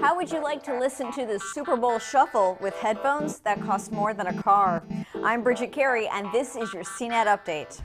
How would you like to listen to the Super Bowl Shuffle with headphones that cost more than a car? I'm Bridget Carey, and this is your CNET Update.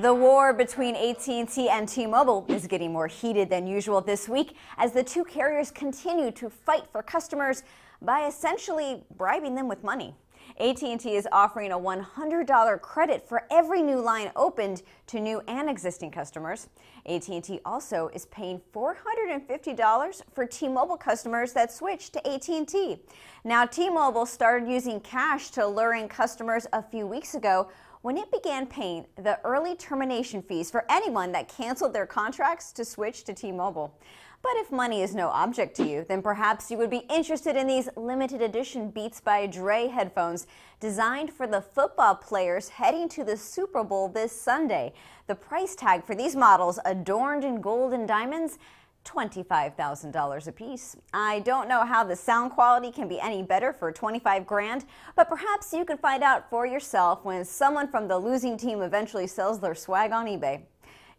The war between AT&T and T-Mobile is getting more heated than usual this week as the two carriers continue to fight for customers by essentially bribing them with money. AT&T is offering a $100 credit for every new line opened to new and existing customers. AT&T also is paying $450 for T-Mobile customers that switch to AT&T. Now, T-Mobile started using cash to lure in customers a few weeks ago when it began paying the early termination fees for anyone that canceled their contracts to switch to T-Mobile. But if money is no object to you, then perhaps you would be interested in these limited edition Beats by Dre headphones designed for the football players heading to the Super Bowl this Sunday. The price tag for these models, adorned in gold and diamonds, $25,000 apiece. I don't know how the sound quality can be any better for 25 grand, but perhaps you can find out for yourself when someone from the losing team eventually sells their swag on eBay.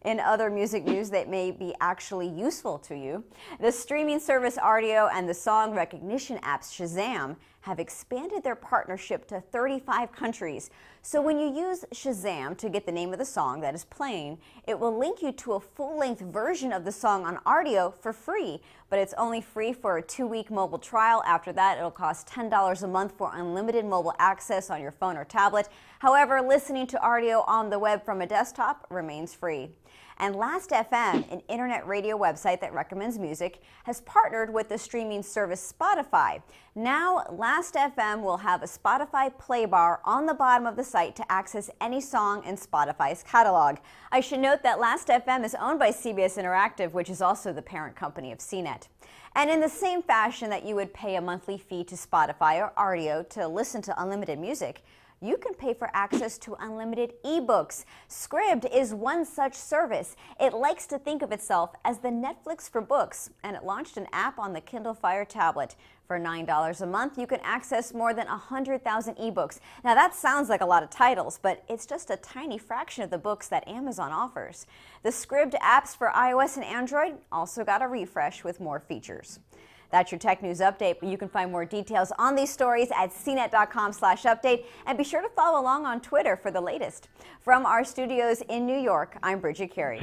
In other music news that may be actually useful to you, the streaming service Audio and the song recognition app Shazam have expanded their partnership to 35 countries. So when you use Shazam to get the name of the song that is playing, it will link you to a full-length version of the song on Ardio for free, but it's only free for a two-week mobile trial. After that, it'll cost $10 a month for unlimited mobile access on your phone or tablet. However, listening to Ardio on the web from a desktop remains free. And Last.fm, an internet radio website that recommends music, has partnered with the streaming service Spotify. Now, Last Last.fm will have a Spotify play bar on the bottom of the site to access any song in Spotify's catalog. I should note that Last.fm is owned by CBS Interactive, which is also the parent company of CNET. And in the same fashion that you would pay a monthly fee to Spotify or RDO to listen to unlimited music, you can pay for access to unlimited ebooks. Scribd is one such service. It likes to think of itself as the Netflix for books, and it launched an app on the Kindle Fire tablet. For $9 a month, you can access more than 100,000 ebooks. Now, that sounds like a lot of titles, but it's just a tiny fraction of the books that Amazon offers. The Scribd apps for iOS and Android also got a refresh with more features. That's your tech news update, but you can find more details on these stories at cnet.com slash update. And be sure to follow along on Twitter for the latest. From our studios in New York, I'm Bridget Carey.